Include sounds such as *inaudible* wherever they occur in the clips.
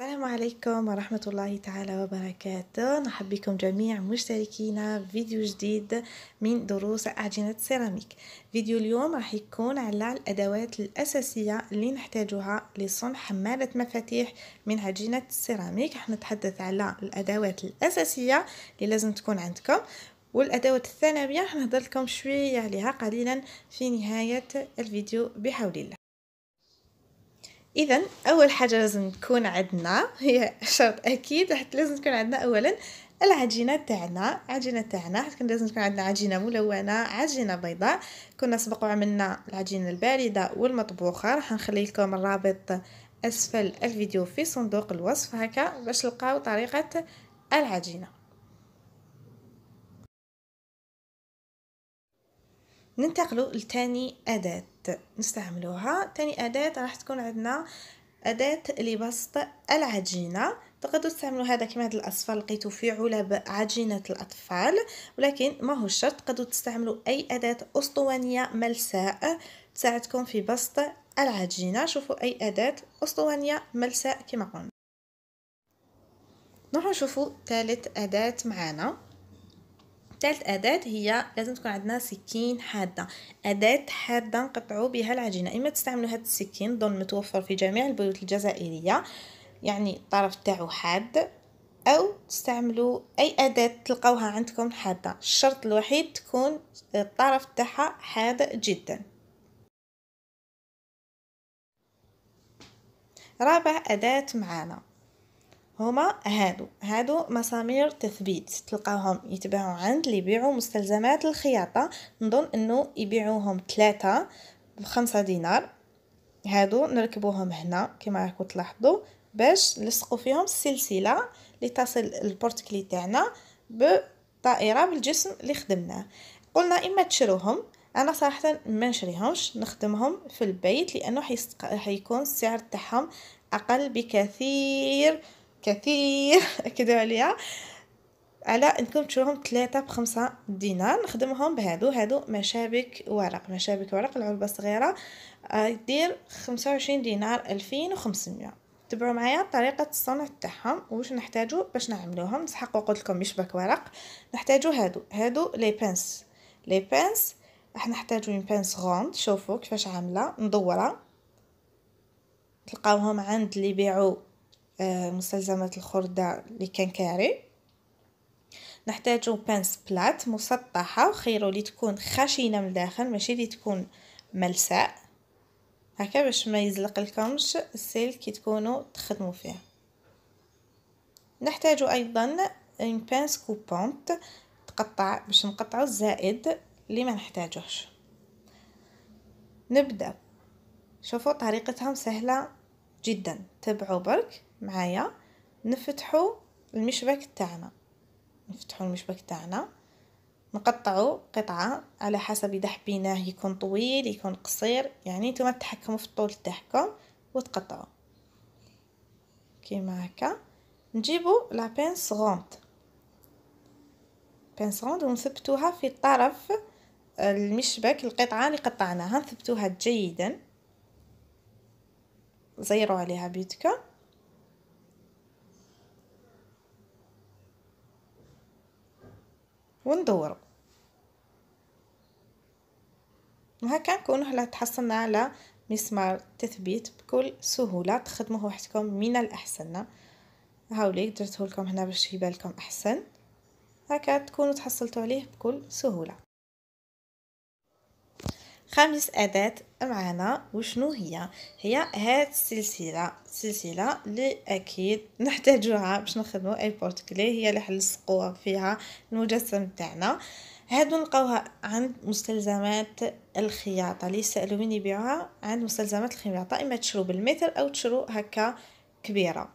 السلام عليكم ورحمة الله تعالى وبركاته نحب بكم جميع مشتركينا فيديو جديد من دروس أعجنة سيراميك فيديو اليوم راح يكون على الأدوات الأساسية اللي نحتاجها لصنع حمالة مفاتيح من عجينة السيراميك راح نتحدث على الأدوات الأساسية اللي لازم تكون عندكم والأدوات الثانوية راح نهضر لكم شوية عليها قليلا في نهاية الفيديو بحول الله اذا اول حاجه لازم تكون عندنا هي شرط اكيد راح لازم تكون عندنا اولا العجينه تاعنا العجينه تاعنا حيت كان لازم تكون عندنا عجينه ملونه عجينه بيضاء كنا سبق وعملنا العجينه البارده والمطبوخه راح نخلي لكم الرابط اسفل الفيديو في صندوق الوصف هكا باش تلقاو طريقه العجينه ننتقلوا لتاني أداة نستعملوها تاني أداة راح تكون عندنا أداة لبسط العجينة تقدروا تستعملوا هذا كما هذا الأصفر لقيتو في علب عجينة الأطفال ولكن ما هو شرط تقدروا تستعملوا أي أداة أسطوانية ملساء تساعدكم في بسط العجينة شوفوا أي أداة أسطوانية ملساء كما قلنا نروح نشوفوا ثالث أداة معانا ثالث أداة هي لازم تكون عندنا سكين حادة أداة حادة نقطعو بها العجينة إما تستعملوا هذا السكين ظل متوفر في جميع البيوت الجزائرية يعني الطرف تاعو حاد أو تستعملوا أي أداة تلقاوها عندكم حادة الشرط الوحيد تكون الطرف تاعها حاد جدا رابع أداة معانا هما هادو هادو مسامير تثبيت تلقاهم يتباعوا عند اللي يبيعوا مستلزمات الخياطه نظن انه يبيعوهم ثلاثة بخمسة دينار هادو نركبوهم هنا كما راكم تلاحظوا باش نلصقوا فيهم السلسله تصل البورتكلي تاعنا بطائره بالجسم اللي خدمناه قلنا اما تشروهم انا صراحه ما نشريهمش نخدمهم في البيت لانه حيكون السعر تاعهم اقل بكثير كثير اكدوا *laughs* عليا على انكم تشروهم ثلاثة بخمسة دينار نخدمهم بهادو هادو مشابك ورق مشابك ورق العلبة صغيرة آه، دير خمسة وعشرين دينار الفين وخمسمية تبعوا معايا طريقة الصنع تاعهم واش نحتاجو باش نعملوهم نسحقو قلت لكم يشبك ورق نحتاجو هادو هادو لي بانس لي بانس راح نحتاجو اون بانس غوند شوفو كيفاش عامله ندورها تلقاوهم عند اللي يبيعو مستلزمات الخردة كاري نحتاجو بانس بلات مسطحة وخيرو اللي تكون خشنة من الداخل ماشي اللي تكون ملساء هكا باش ما يزلق لكمش السيل كي تكونوا تخدموا فيه نحتاجو ايضا ان بانس كوبونت تقطع باش نقطعو الزائد اللي ما نحتاجوش نبدا شوفوا طريقتهم سهله جدا تبعوا برك معايا نفتحو المشبك تاعنا نفتحو المشبك تاعنا نقطعو قطعة على حسب اذا حبيناه يكون طويل يكون قصير يعني نتوما تتحكموا في الطول تاعكم وتقطعوا كيما هكا نجيبو لا بينس غوند بينس غوند ونثبتوها في طرف آه، المشبك القطعة اللي قطعناها نثبتوها جيدا زيروا عليها بيدكم وندوره وهكا نكونوا تحصلنا على مسمار تثبيت بكل سهولة تخدموه وحدكم من الأحسن هاوليك درته لكم هنا باش يبان لكم أحسن هكا تكونوا تحصلتوا عليه بكل سهوله خامس أداة معنا وشنو هي هي هاد السلسلة سلسلة اللي أكيد نحتاجوها باش نخدمو أي بورتكلي هي اللي حلصقوها فيها المجسم تاعنا هادو نلقاوها عند مستلزمات الخياطة اللي يسألو من يبيعوها عند مستلزمات الخياطة إما تشرو بالمتر أو تشرو هكا كبيرة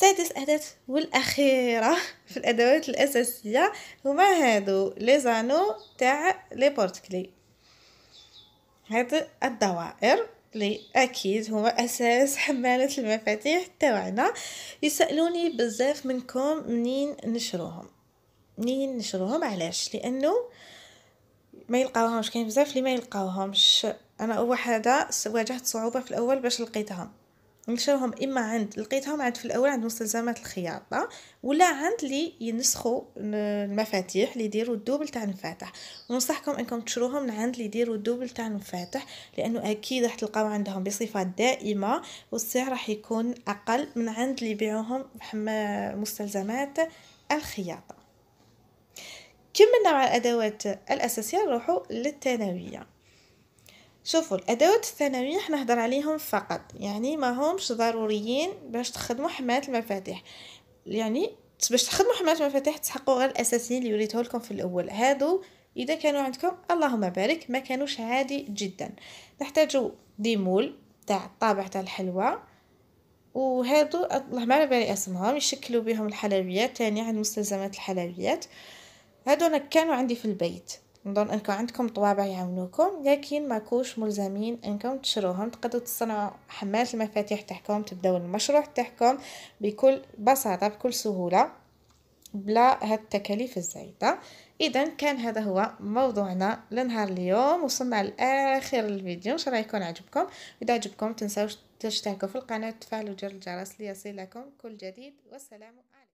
سادس أداة والأخيرة في الأدوات الأساسية هما هادو لي زانو تاع لي بورتكلي هاد الدوائر لي اكيد هما اساس حمالة المفاتيح تاعنا يسالوني بزاف منكم منين نشروهم منين نشروهم علاش لانه ما يلقاوهمش كاين بزاف اللي ما يلقاوهمش انا واحده واجهت صعوبه في الاول باش لقيتهم نشروهم اما عند لقيتهم عند في الاول عند مستلزمات الخياطه ولا عند اللي ينسخوا المفاتيح اللي يديروا الدوبل تاع المفاتح ننصحكم انكم تشروهم من عند اللي يديروا الدوبل تاع المفاتح لانه اكيد راح تلقاو عندهم بصفه دائمه والسعر راح يكون اقل من عند اللي يبيعوهم مستلزمات الخياطه كملنا مع الادوات الاساسيه نروحوا للثانويه شوفوا الادوات الثانويه حنهضر عليهم فقط يعني ما همش ضروريين باش تخدموا حماة المفاتيح يعني باش تخدموا حماة المفاتيح تحققوا غير الاساسيين اللي وريته لكم في الاول هادو اذا كانوا عندكم اللهم بارك ما كانوش عادي جدا نحتاجوا ديمول تاع الطابع تاع الحلوى وهادو اللهم ما بالي اسمهم يشكلوا بهم الحلويات تاني عن مستلزمات الحلويات هادو انا كانوا عندي في البيت نظن انكم عندكم طوابع يعاونوكم لكن ماكوش ملزمين انكم تشروهم تقدروا تصنعوا حمات المفاتيح تاعكم تبداو المشروع تاعكم بكل بساطه بكل سهوله بلا هاد التكاليف الزايده اذا كان هذا هو موضوعنا لنهار اليوم وصلنا لاخر الفيديو ان شاء الله يكون عجبكم اذا عجبكم تنساوش تشتركوا في القناه وتفعلوا جرس الجرس ليصلكم كل جديد والسلام عليكم